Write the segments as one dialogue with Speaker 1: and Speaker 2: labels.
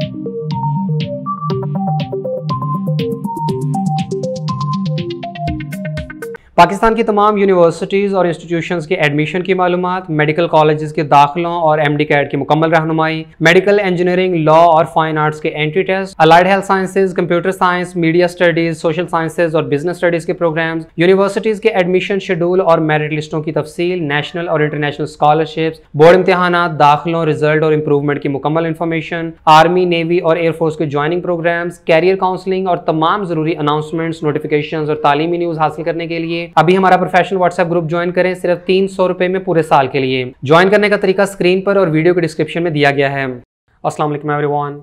Speaker 1: you Pakistan की तमाम universities और इंस्टीट्यूशन के एडमिशन की मालूम मेडिकल कॉलेज के दाखिलों और एम डी कैड की मुकम्मल रहनुमाई मेडिकल इंजीनियरिंग लॉ और फाइन आर्ट्स के entry test allied health sciences computer science media studies social sciences और बिजनेस स्टडीज के प्रोग्राम्स यूनिवर्सिटीज़ के एडमिशन शेड्यूल और मेरिट लिस्टों की तफसील नेशनल और इंटरनेशनल स्कॉलरशिप्स बोर्ड इम्तहान दाखिलों रिजल्ट और इम्प्रूवमेंट की मुकम्मल इन्फॉर्मेशन आर्मी नेवी और एयरफोर्स के ज्वाइनिंग प्रोग्राम्स कैरियर काउंसलिंग और तमाम जरूरी अनाउंसमेंट्स नोटिफिकेशन और तालीमी न्यूज़ हासिल करने के लिए अभी हमारा प्रोफेशनल व्हाट्सएप ग्रुप ज्वाइन करें सिर्फ तीन सौ रुपए में पूरे साल के लिए ज्वाइन करने का तरीका स्क्रीन पर और वीडियो के डिस्क्रिप्शन में दिया गया है असलम एवरीवान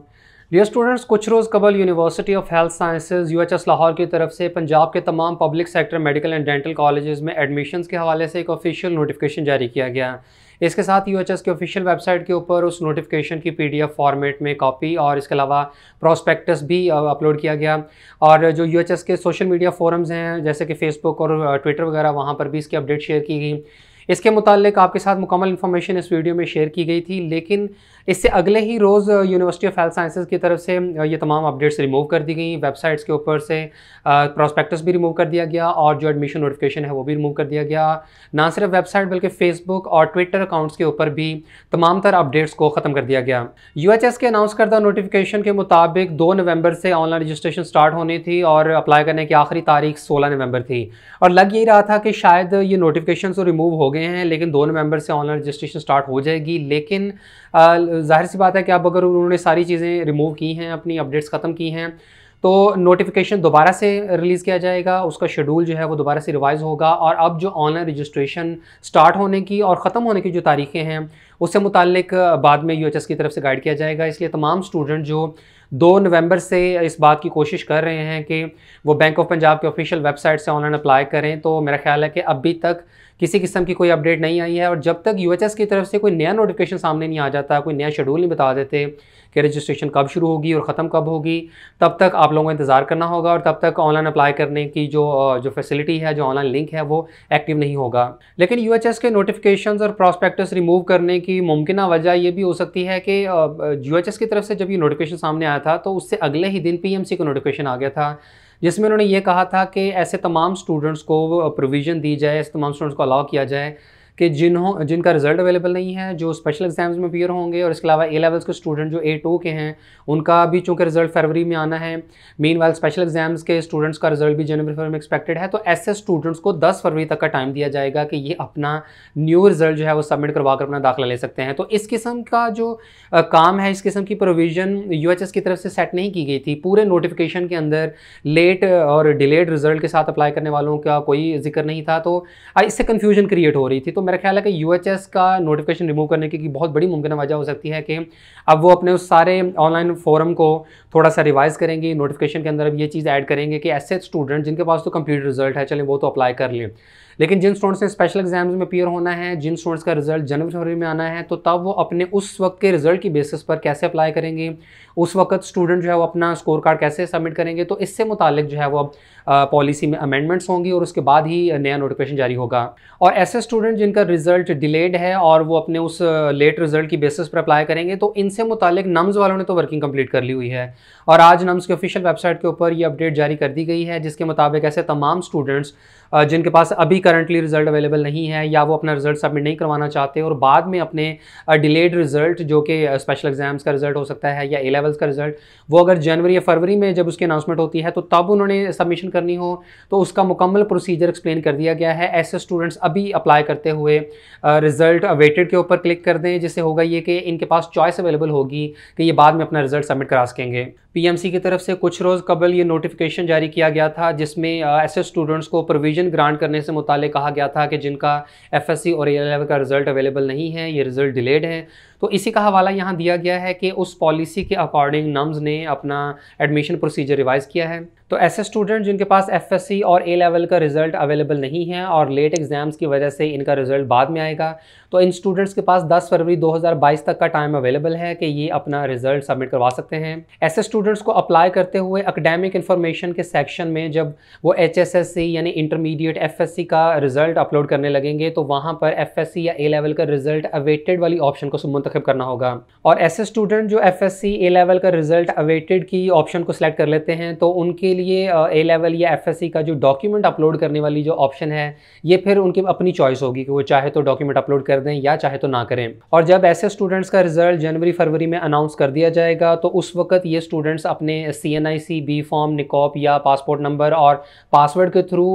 Speaker 1: डियर स्टूडेंट्स कुछ रोज़ कबल university of health sciences UHS Lahore की तरफ से पंजाब के तमाम public sector medical and dental colleges में एडमिशन्स के हवाले से एक ऑफिशियल नोटिफिकेशन जारी किया गया इसके साथ यू एच एस की ऑफिशियल वेबसाइट के ऊपर उस नोटिफिकेशन की पी डी एफ़ फॉर्मेट में कॉपी और इसके अलावा प्रोस्पेक्टस भी अपलोड किया गया और जो यू एच एस के सोशल मीडिया फोरम्स हैं जैसे कि फेसबुक और ट्विटर वगैरह वहाँ पर भी इसकी अपडेट शेयर की गई इसके मुतालिक आपके साथ मुकम्मल इन्फॉर्मेशन इस वीडियो में शेयर की गई थी लेकिन इससे अगले ही रोज़ यूनिवर्सिटी ऑफ हेल्थ साइंसेज की तरफ से ये तमाम अपडेट्स रिमूव कर दी गई वेबसाइट्स के ऊपर से प्रॉस्पेक्टस भी रिमूव कर दिया गया और जो एडमिशन नोटिफिकेशन है वो भी रिमूव कर दिया गया ना सिर्फ वेबसाइट बल्कि फेसबुक और ट्विटर अकाउंट्स के ऊपर भी तमाम तर अपडेट्स को ख़त्म कर दिया गया यू के अनाउंस करदा नोटिफिकेशन के मुताबिक दो नवंबर से ऑनलाइन रजिस्ट्रेशन स्टार्ट होनी थी और अप्लाई करने की आखिरी तारीख सोलह नवंबर थी और लग यही रहा था कि शायद ये नोटिफिकेशन तो रिमूव हो गए गए हैं लेकिन दोनों मेंबर से ऑनलाइन रजिस्ट्रेशन स्टार्ट हो जाएगी लेकिन जाहिर सी बात है कि अब अगर उन्होंने सारी चीज़ें रिमूव की हैं अपनी अपडेट्स ख़त्म की हैं तो नोटिफिकेशन दोबारा से रिलीज़ किया जाएगा उसका शेड्यूल जो है वो दोबारा से रिवाइज़ होगा और अब जो ऑनलाइन रजिस्ट्रेशन स्टार्ट होने की और ख़त्म होने की जो तारीखें हैं उससे मुतक बाद में यूएचएस की तरफ से गाइड किया जाएगा इसलिए तमाम स्टूडेंट जो दो नवंबर से इस बात की कोशिश कर रहे हैं कि वो बैंक ऑफ पंजाब के ऑफिशियल वेबसाइट से ऑनलाइन अप्लाई करें तो मेरा ख्याल है कि अभी तक किसी किस्म की कोई अपडेट नहीं आई है और जब तक यू की तरफ से कोई नया नोटिफिकेशन सामने नहीं आ जाता कोई नया शेड्यूल नहीं बता देते कि रजिस्ट्रेशन कब शुरू होगी और ख़त्म कब होगी तब तक आप लोगों को इंतज़ार करना होगा और तब तक ऑनलाइन अप्लाई करने की जो जो फैसिलिटी है जो ऑनलाइन लिंक है वो एक्टिव नहीं होगा लेकिन यू के नोटिफिकेशन और प्रॉस्पेक्टस रिमूव करने की मुमकिन वजह यह भी हो सकती है कि यू की तरफ से जब ये नोटिफिकेशन सामने आया था तो उससे अगले ही दिन पी को नोटिफिकेशन आ गया था जिसमें उन्होंने ये कहा था कि ऐसे तमाम स्टूडेंट्स को प्रोविज़न दी जाए ऐसे तमाम स्टूडेंट्स को अलाउ किया जाए कि जिन्हों जिनका रिजल्ट अवेलेबल नहीं है जो स्पेशल एग्जाम्स में अपियर होंगे और इसके अलावा ए लेवल्स के स्टूडेंट जो ए टू के हैं उनका भी चूँकि रिजल्ट फरवरी में आना है मेन वाल स्पेशल एग्जाम्स के स्टूडेंट्स का रिजल्ट भी जनवरी फरवरी में एक्सपेक्टेड है तो ऐसे स्टूडेंट्स को दस फरवरी तक का टाइम दिया जाएगा कि ये अपना न्यू रिजल्ट जो है वो सबमिट करवा कर अपना दाखिला ले सकते हैं तो इस किस्म का जो काम है इस किस्म की प्रोविज़न यू की तरफ से सेट नहीं की गई थी पूरे नोटिफिकेशन के अंदर लेट और डिलेड रिजल्ट के साथ अप्लाई करने वालों का कोई जिक्र नहीं था तो इससे कन्फ्यूजन क्रिएट हो रही थी तो मेरा ख्याल है कि यू का नोटिफिकेशन रिमूव करने की, बहुत बड़ी मुमकिन वजह हो सकती है कि अब वो अपने उस सारे ऑनलाइन फोरम को थोड़ा सा रिवाइज करेंगे नोटिफिकेशन के अंदर अब ये चीज़ ऐड करेंगे कि ऐसे स्टूडेंट जिनके पास तो कंप्यूटर रिजल्ट है चलें वो तो अप्लाई कर लें लेकिन जिन स्टूडेंट्स ने स्पेशल एग्जाम्स में अपियर होना है जिन स्टूडेंट्स का रिजल्ट जनवरी फरवरी में आना है तो तब वो अपने उस वक्त के रिजल्ट की बेसिस पर कैसे अप्लाई करेंगे उस वक्त स्टूडेंट जो है वो अपना स्कोर कार्ड कैसे सबमिट करेंगे तो इससे मुतालिक जो है वो अब पॉलिसी में अमेंडमेंट्स होंगी और उसके बाद ही नया नोटिफिकेशन जारी होगा और ऐसे स्टूडेंट जिनका रिजल्ट डिलेड है और वो अपने उस लेट रिजल्ट की बेसिस पर अप्लाई करेंगे तो इनसे मुतालिक नम्स वालों ने तो वर्किंग कंप्लीट कर ली हुई है और आज नम्स की ऑफिशियल वेबसाइट के ऊपर ये अपडेट जारी कर दी गई है जिसके मुताबिक ऐसे तमाम स्टूडेंट्स जिनके पास अभी करंटली रिजल्ट अवेलेबल नहीं है या वो अपना रिजल्ट सबमिट नहीं करवाना चाहते और बाद में अपने डिलेड रिजल्ट जो कि स्पेशल एग्जाम्स का रिजल्ट हो सकता है या ए लेवल्स का रिजल्ट वो अगर जनवरी या फरवरी में जब उसकी अनाउंसमेंट होती है तो तब उन्होंने सबमिशन करनी हो तो उसका मुकम्मल प्रोसीजर एक्सप्लेन कर दिया गया है ऐसे स्टूडेंट्स अभी अप्लाई करते हुए रिजल्ट वेटेड के ऊपर क्लिक कर दें जिससे होगा ये कि इनके पास चॉइस अवेलेबल होगी कि ये बाद में अपना रिजल्ट सबमिट करा सकेंगे पीएमसी की तरफ से कुछ रोज़ कबल ये नोटिफिकेशन जारी किया गया था जिसमें ऐसे स्टूडेंट्स को प्रोविज़न ग्रांट करने से मुताल कहा गया था कि जिनका एफएससी और ए का रिज़ल्ट अवेलेबल नहीं है ये रिज़ल्ट डिलेड है तो इसी का हवाला यहाँ दिया गया है कि उस पॉलिसी के अकॉर्डिंग नम्स ने अपना एडमिशन प्रोसीजर रिवाइज किया है तो ऐसे स्टूडेंट जिनके पास एफ और ए लेवल का रिजल्ट अवेलेबल नहीं है और लेट एग्जाम्स की वजह से इनका रिजल्ट बाद में आएगा तो इन स्टूडेंट्स के पास 10 फरवरी 2022 तक का टाइम अवेलेबल है कि ये अपना रिजल्ट सबमिट करवा सकते हैं ऐसे स्टूडेंट्स को अप्लाई करते हुए अकेडेमिक इन्फॉर्मेशन के सेक्शन में जब वो एच यानी इंटरमीडिएट एफ का रिजल्ट अपलोड करने लगेंगे तो वहाँ पर एफ या ए लेवल का रिजल्ट अवेटेड वाली ऑप्शन को मंतखब करना होगा और ऐसे स्टूडेंट जो F S C A level का रिजल्ट अवेटेड की ऑप्शन को सिलेक्ट कर लेते हैं तो उनके लिए ए लेवल या एफ एस सी का जो डॉक्यूमेंट अपलोड करने वाली जो ऑप्शन है ये फिर उनकी अपनी चॉइस होगी कि वो चाहे तो डॉक्यूमेंट अपलोड कर दें या चाहे तो ना करें और जब ऐसे स्टूडेंट्स का रिजल्ट जनवरी फरवरी में अनाउंस कर दिया जाएगा तो उस वक्त ये स्टूडेंट्स अपने C N I C B form NICOP या पासपोर्ट नंबर और पासवर्ड के थ्रू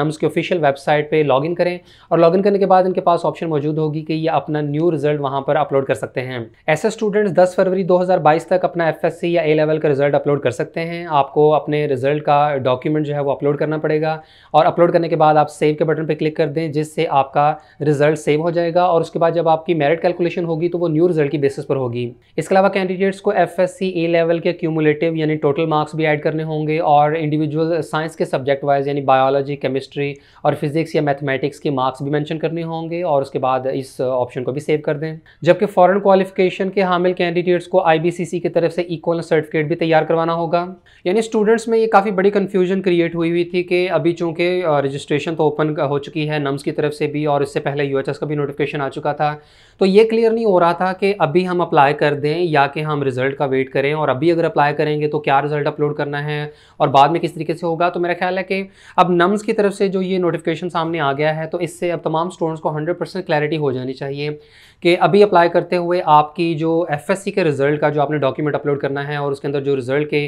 Speaker 1: नम्स के ऑफिशियल वेबसाइट पर लॉगिन करें और लॉगिन करने के बाद इनके पास ऑप्शन मौजूद होगी कि ये अपना न्यू रिजल्ट वहाँ पर अपलोड कर कर सकते हैं ऐसे स्टूडेंट्स 10 फरवरी 2022 तक अपना एफएससी या ए लेवल का रिजल्ट अपलोड कर सकते हैं आपको अपने रिजल्ट का डॉक्यूमेंट जो है वो अपलोड करना पड़ेगा और अपलोड करने के बाद आप सेव के बटन पर क्लिक कर दें जिससे आपका रिजल्ट सेव हो जाएगा और उसके बाद जब आपकी मेरिट कैलकुलेशन होगी तो वो न्यू रिजल्ट की बेसिस पर होगी इसके अलावा कैंडिडेट्स को एफ ए लेवल के क्यूमुलेटिव यानी टोटल मार्क्स भी ऐड करने होंगे और इंडिविजुअल साइंस के सब्जेक्ट वाइज यानी बायोलॉजी केमिस्ट्री और फिजिक्स या मैथमेटिक्स के मार्क्स भी मैंशन करने होंगे और उसके बाद इस ऑप्शन को भी सेव कर दें जबकि फॉर फ़ॉरन क्वालिफिकेशन के हामिल कैंडिडेट्स को आईबीसीसी की तरफ से इक्वल सर्टिफिकेट भी तैयार करवाना होगा यानी स्टूडेंट्स में ये काफ़ी बड़ी कन्फ्यूजन क्रिएट हुई हुई थी कि अभी चूँकि रजिस्ट्रेशन तो ओपन हो चुकी है नम्स की तरफ से भी और इससे पहले यू का भी नोटिफिकेशन आ चुका था तो ये क्लियर नहीं हो रहा था कि अभी हम अप्लाई कर दें या कि हम रिज़ल्ट का वेट करें और अभी अगर अप्लाई करेंगे तो क्या रिज़ल्ट अपलोड करना है और बाद में किस तरीके से होगा तो मेरा ख्याल है कि अब नम्स की तरफ से जो ये नोटिफिकेशन सामने आ गया है तो इससे अब तमाम स्टूडेंट्स को हंड्रेड क्लैरिटी हो जानी चाहिए कि अभी अप्लाई करते करते हुए आपकी जो एफ के रिज़ल्ट का जो आपने डॉक्यूमेंट अपलोड करना है और उसके अंदर जो रिज़ल्ट के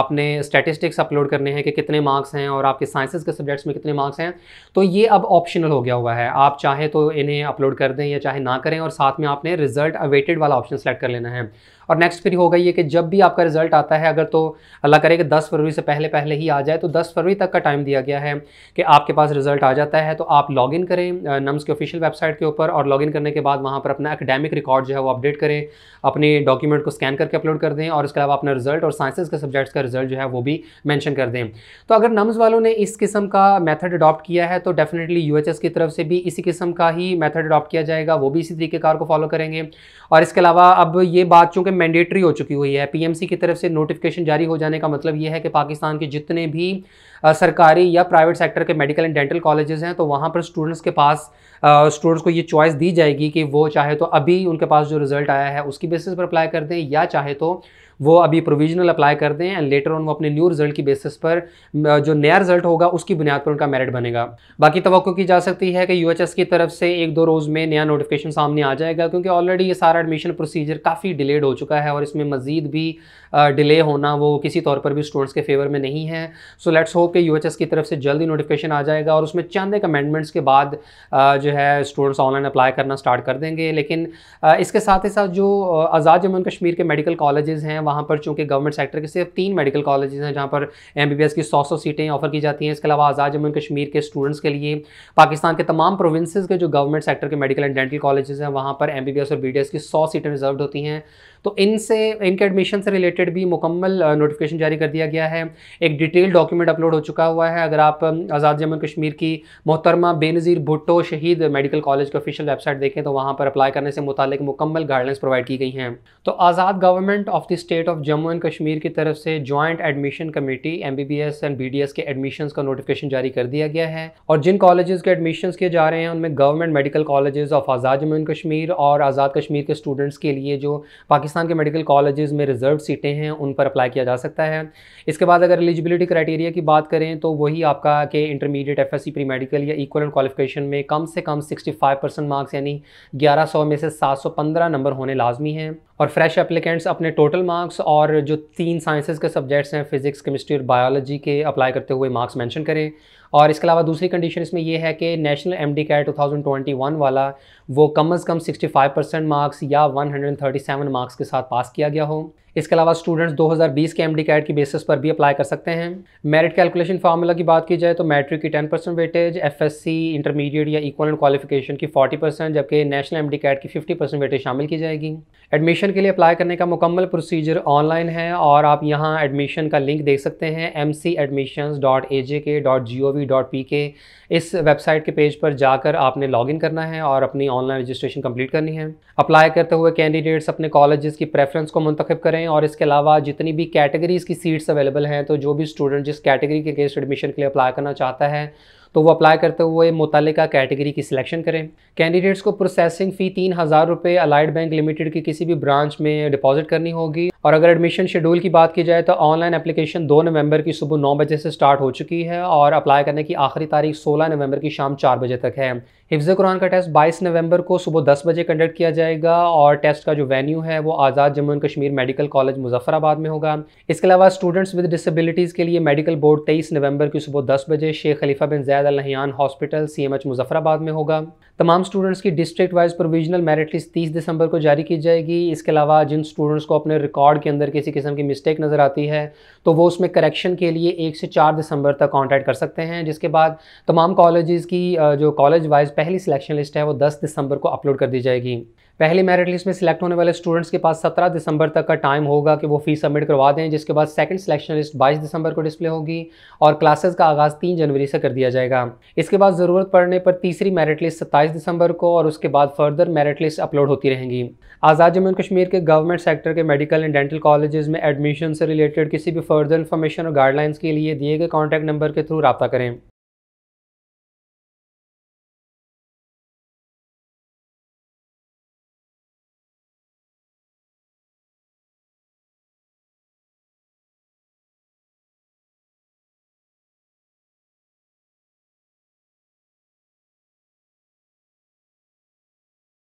Speaker 1: आपने स्टैटिस्टिक्स अपलोड करने हैं कि कितने मार्क्स हैं और आपके साइंसेस के सब्जेक्ट्स में कितने मार्क्स हैं तो ये अब ऑप्शनल हो गया हुआ है आप चाहे तो इन्हें अपलोड कर दें या चाहे ना करें और साथ में आपने रिज़ल्ट अवेटेड वाला ऑप्शन सेलेक्ट कर लेना है और नेक्स्ट फिर होगा ये कि जब भी आपका रिजल्ट आता है अगर तो अल्लाह करे कि दस फरवरी से पहले पहले ही आ जाए तो दस फरवरी तक का टाइम दिया गया है कि आपके पास रिजल्ट आ जाता है तो आप लॉग इन करें नम्स के ऑफिशियल वेबसाइट के ऊपर और लॉग इन करने के बाद वहाँ पर अपना एकेडमिक रिकॉर्ड जो है वो अपडेट करें अपने डॉक्यूमेंट को स्कैन करके अपलोड कर दें और इसके अलावा अपना रिजल्ट और साइंसेज के सब्जेक्ट्स का रिजल्ट जो है वो भी मैंशन कर दें तो अगर नम्स वालों ने इस किस्म का मैथड अडॉप्ट किया है तो डेफिनेटली यू की तरफ से भी इसी किस्म का ही मैथड अडॉप्ट किया जाएगा वो भी इसी तरीके कार को फॉलो करेंगे और इसके अलावा अब ये बात चूँकि मैंडेटरी हो चुकी हुई है पीएमसी की तरफ से नोटिफिकेशन जारी हो जाने का मतलब यह है कि पाकिस्तान के जितने भी सरकारी या प्राइवेट सेक्टर के मेडिकल एंड डेंटल कॉलेजेस हैं तो वहाँ पर स्टूडेंट्स के पास स्टूडेंट्स को ये चॉइस दी जाएगी कि वो चाहे तो अभी उनके पास जो रिज़ल्ट आया है उसकी बेसिस पर अप्लाई कर दें या चाहे तो वो अभी प्रोविजनल अप्लाई कर दें एंड लेटर ऑन वो अपने न्यू रिजल्ट की बेसिस पर जो नया रिजल्ट होगा उसकी बुनियाद पर उनका मेरिट बनेगा बाकी तो की जा सकती है कि यू की तरफ से एक दो रोज़ में नया नोटिफिकेशन सामने आ जाएगा क्योंकि ऑलरेडी ये सारा एडमिशन प्रोसीजर काफ़ी डिलेड हो चुका है और इसमें मज़ीद भी डिले होना वो किसी तौर पर भी स्टूडेंट्स के फेवर में नहीं है सो लेट्स होप कि यू की तरफ से जल्दी नोटिफिकेशन आ जाएगा और उसमें चंद एक अमेंडमेंट्स के बाद जो है स्टूडेंट्स ऑनलाइन अप्लाई करना स्टार्ट कर देंगे लेकिन इसके साथ ही साथ जो आज़ाद जम्मू कश्मीर के मेडिकल कॉलेजेस हैं हैं वहाँ पर चूँकि गवर्नमेंट सेक्टर के सिर्फ तीन मेडिकल कॉलेज हैं जहाँ पर एम की सौ सौ सीटें ऑफर की जाती हैं इसके अलावा आज़ाद जम्मू कश्मीर के स्टूडेंट्स के लिए पाकिस्तान के तमाम प्रोविंसेस के जो गवर्नमेंट सेक्टर के मेडिकल एंड डेंटल कॉलेजेस हैं वहाँ पर एम और बी की सौ सीटें रिजर्व होती हैं तो इनसे इनके एडमिशन से रिलेटेड भी मुकम्मल नोटिफिकेशन जारी कर दिया गया है एक डिटेल डॉक्यूमेंट अपलोड हो चुका हुआ है अगर आप आज़ाद जम्मू कश्मीर की मोहतरमा बेनज़ीर भुट्टो शहीद मेडिकल कॉलेज की ऑफिशियल वेबसाइट देखें तो वहाँ पर अप्लाई करने से मुतल मुकम्मल गाइडलाइंस प्रोवाइड की गई हैं तो Azad government of the state state of Jammu and Kashmir की तरफ से joint admission committee M and B के एडमिशन का नोटिफिकेशन जारी कर दिया गया है और जिन कॉलेजेस के एडमिशन किए जा रहे हैं उनमें government medical colleges of Azad Jammu and Kashmir और आज़ाद कश्मीर के स्टूडेंट्स के लिए जो पाकिस्तान के मेडिकल कॉलेजेस में रिजर्व सीटें हैं उन पर अप्लाई किया जा सकता है इसके बाद अगर एलिजिबिलिटी क्राइटेरिया की बात करें तो वही आपका के intermediate F S pre medical या इक्वल क्वालिफिकेशन में कम से कम फाइव परसेंट मार्क्स यानी सौ में से पंद्रह नंबर होने लाजमी हैं और फ्रेश एप्लीकेंट्स अपने टोटल मार्क्स और जो तीन साइंसेज के सब्जेक्ट्स हैं फिजिक्स केमिस्ट्री और बायोलॉजी के अप्लाई करते हुए मार्क्स मेंशन करें और इसके अलावा दूसरी कंडीशन इसमें यह है कि national M D CAT two वाला वो कम अज़ कम 65 परसेंट मार्क्स या 137 मार्क्स के साथ पास किया गया हो इसके अलावा स्टूडेंट्स 2020 के एम डी कैट की बेसिस पर भी अप्लाई कर सकते हैं मेरिट कैलकुलेशन फार्मूला की बात की जाए तो मैट्रिक की 10 percent weightage F S C intermediate या इक्वल क्वालिफिकेशन की 40 परसेंट जबकि नेशनल एम डी कैट की 50 परसेंट वेटेज शामिल की जाएगी एडमिशन के लिए अप्लाई करने का मुकम्मल प्रोसीजर ऑनलाइन है और आप यहाँ एडमिशन का लिंक देख सकते हैं M C admission dot A J K dot G O V dot P K इस वेबसाइट के पेज पर जाकर आपने लॉग इन करना है और अपनी ऑनलाइन रजिस्ट्रेशन कंप्लीट करनी है अप्लाई करते हुए कैंडिडेट्स अपने कॉलेजेस की प्रेफरेंस को मुंतखब करें करें और इसके अलावा जितनी भी कैटेगरीज़ की सीट्स अवेलेबल हैं तो जो भी स्टूडेंट जिस कैटेगरी के अगेंस्ट एडमिशन के लिए अप्लाई करना चाहता है तो वो अप्लाई करते हुए मुतल कैटेगरी की सिलेक्शन करें कैंडिडेट्स को प्रोसेसिंग फ़ी तीन हज़ार रुपये अलाइड बैंक लिमिटेड की किसी भी ब्रांच में डिपॉजिट करनी होगी और अगर एडमिशन शेड्यूल की बात की जाए तो ऑनलाइन एप्लीकेशन 2 नवंबर की सुबह नौ बजे से स्टार्ट हो चुकी है और अप्लाई करने की आखिरी तारीख 16 नवंबर की शाम चार बजे तक है हिफ्ज़ कुरान का टेस्ट 22 नवंबर को सुबह 10 बजे कंडक्ट किया जाएगा और टेस्ट का जो वेन्यू है वो Azad Jammu and Kashmir medical college Muzaffarabad में होगा इसके अलावा स्टूडेंट्स विद डिसबिलिटीज़ के लिए मेडिकल बोर्ड तेईस नवंबर की सुबह दस बजे Sheikh Khalifa bin Zayed Al Nahyan hospital C M H Muzaffarabad में होगा तमाम स्टूडेंट्स की district wise provisional merit list तीस दिसंबर को जारी की जाएगी इसके अलावा जिन स्टूडेंट्स को अपने रिकॉर्ड के अंदर किसी किस्म की मिस्टेक नज़र आती है तो वो उसमें करेक्शन के लिए एक से चार दिसंबर तक कॉन्टैक्ट कर सकते हैं जिसके बाद तमाम कॉलेज़ की जो कॉलेज वाइज पहली सिलेक्शन लिस्ट है वो दस दिसंबर को अपलोड कर दी जाएगी पहले मेरिट लिस्ट में सिलेक्ट होने वाले स्टूडेंट्स के पास 17 दिसंबर तक का टाइम होगा कि वो फीस सबमिट करवा दें जिसके बाद सेकंड सिलेक्शन लिस्ट 22 दिसंबर को डिस्प्ले होगी और क्लासेस का आगाज़ 3 जनवरी से कर दिया जाएगा इसके बाद ज़रूरत पड़ने पर तीसरी मेरिट लिस्ट 27 दिसंबर को और उसके बाद फर्दर मेरिट लिस्ट अपलोड होती रहेंगी आज़ाद जम्मू एंड कश्मीर के गवर्नमेंट सेक्टर के मेडिकल एंड डेंटल कॉलेज में एडमिशन से रिलेटेड किसी भी फर्दर इन्फॉर्मेशन और गाइडलाइंस के लिए दिए गए कॉन्टैक्ट नंबर के थ्रू रबा करें